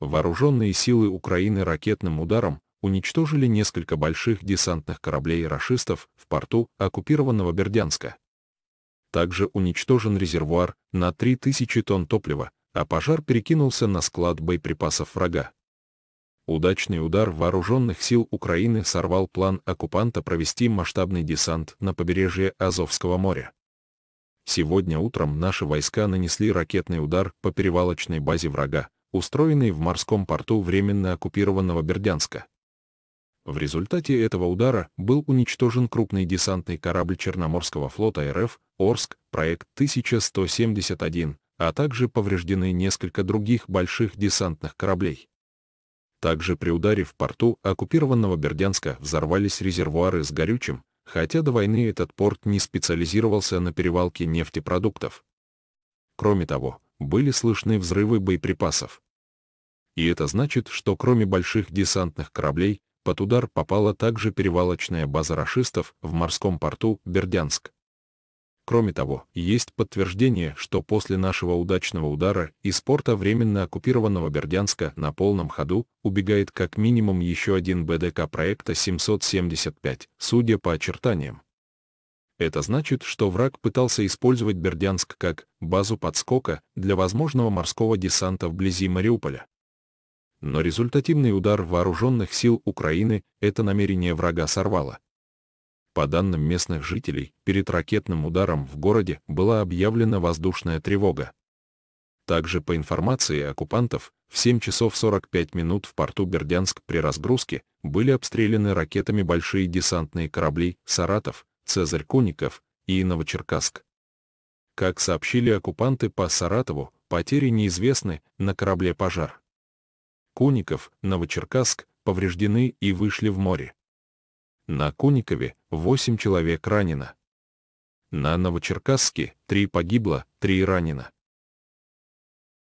Вооруженные силы Украины ракетным ударом уничтожили несколько больших десантных кораблей рашистов в порту оккупированного Бердянска. Также уничтожен резервуар на 3000 тонн топлива, а пожар перекинулся на склад боеприпасов врага. Удачный удар вооруженных сил Украины сорвал план оккупанта провести масштабный десант на побережье Азовского моря. Сегодня утром наши войска нанесли ракетный удар по перевалочной базе врага, устроенный в морском порту временно оккупированного Бердянска. В результате этого удара был уничтожен крупный десантный корабль Черноморского флота РФ «Орск», проект 1171, а также повреждены несколько других больших десантных кораблей. Также при ударе в порту оккупированного Бердянска взорвались резервуары с горючим, хотя до войны этот порт не специализировался на перевалке нефтепродуктов. Кроме того, были слышны взрывы боеприпасов и это значит, что кроме больших десантных кораблей, под удар попала также перевалочная база рашистов в морском порту Бердянск. Кроме того, есть подтверждение, что после нашего удачного удара из порта временно оккупированного Бердянска на полном ходу убегает как минимум еще один БДК проекта 775, судя по очертаниям. Это значит, что враг пытался использовать Бердянск как базу подскока для возможного морского десанта вблизи Мариуполя но результативный удар вооруженных сил Украины это намерение врага сорвало. По данным местных жителей, перед ракетным ударом в городе была объявлена воздушная тревога. Также по информации оккупантов, в 7 часов 45 минут в порту Бердянск при разгрузке были обстреляны ракетами большие десантные корабли «Саратов», «Цезарь Куников» и «Новочеркасск». Как сообщили оккупанты по Саратову, потери неизвестны, на корабле пожар. Куников, Новочеркасск повреждены и вышли в море. На Куникове 8 человек ранено. На Новочеркасске 3 погибло, 3 ранено.